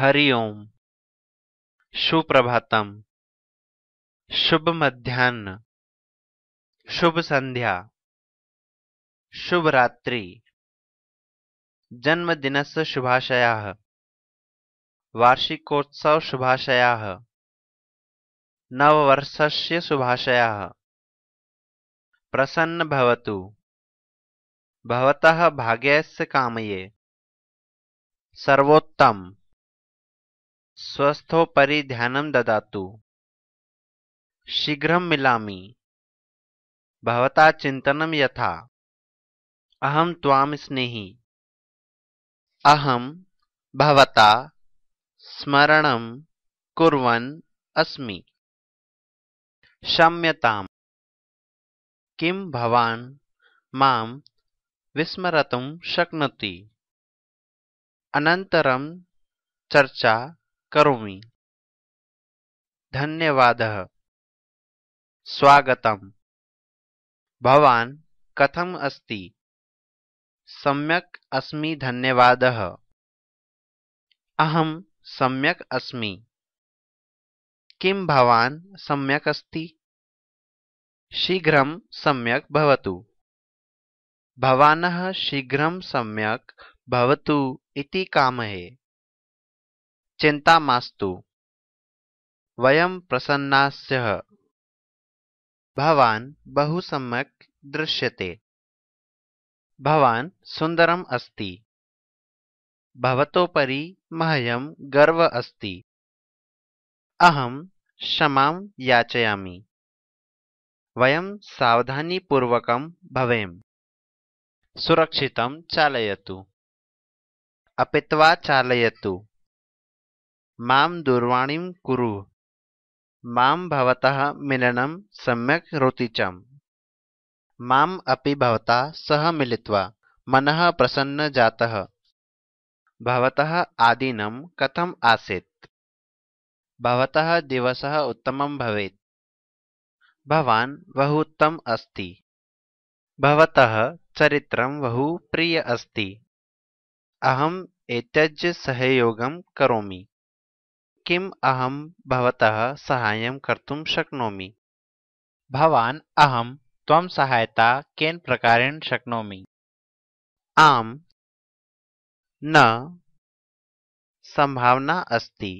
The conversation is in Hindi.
हरि ओम सुप्रभातम शुभ मध्यान्ह शुभ संध्या शुभ रात्रि से शुभाशया वार्षिकोत्सव नववर्ष से शुभाशया प्रसन्न भवतु भवतः भाग्यस्य कामये सर्वोत्तम स्वस्थोपरि ध्यान ददातु शीघ्र मिलामी भवता चिंतन यथा अहम ताम स्नेही अहम भवता स्मरण कुरन अस्मि क्षम्यताम् किं भवान् मां शक्नोति अनन्तरं चर्चा करोमि धन्यवाद स्वागत भवान कथम अस्ति सम्यक अस्मि धन्यवाद अहम सम्यक अस्मि किम भवान सम्यक अस्ति शीघ्र सम्यक भवतु भवानः शीघ्र सम्यक भवतु इति कामहे चिंता मास्तु वयम प्रसन्ना सह भवान बहु सम्यक दृश्यते भवान सुंदरम अस्ति भवतोपरि मह्यं गर्व अस्ति अहम क्षमा याचयामि वयं सावधानीपूर्वकं भवेम सुरक्षितं चालयतु अपित्वा चालयतु मां दूरवाणी कुरु मां भवतः मिलनं सम्यक रोति च माम् अपि भवता सह मिलित्वा मनः प्रसन्न जातः भवतः आदिनं कथम आसीत् भवतः दिवसः उत्तमं भवेत् भवान् बहु उत्तम अस्ति भवतः चरित्रं बहु प्रिय अस्ति अहम् एतज्ज सहयोगं करोमि किम अहम भवतः साहाय्यं कर्तुं शक्नोमि भवान अहम त्वं सहायता केन प्रकारेण शक्नोमि आम न संभावना अस्ति